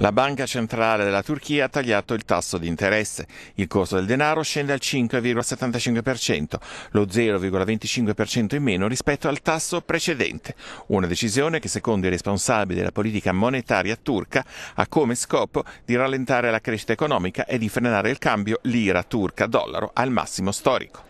La Banca Centrale della Turchia ha tagliato il tasso di interesse. Il costo del denaro scende al 5,75%, lo 0,25% in meno rispetto al tasso precedente. Una decisione che, secondo i responsabili della politica monetaria turca, ha come scopo di rallentare la crescita economica e di frenare il cambio lira turca-dollaro al massimo storico.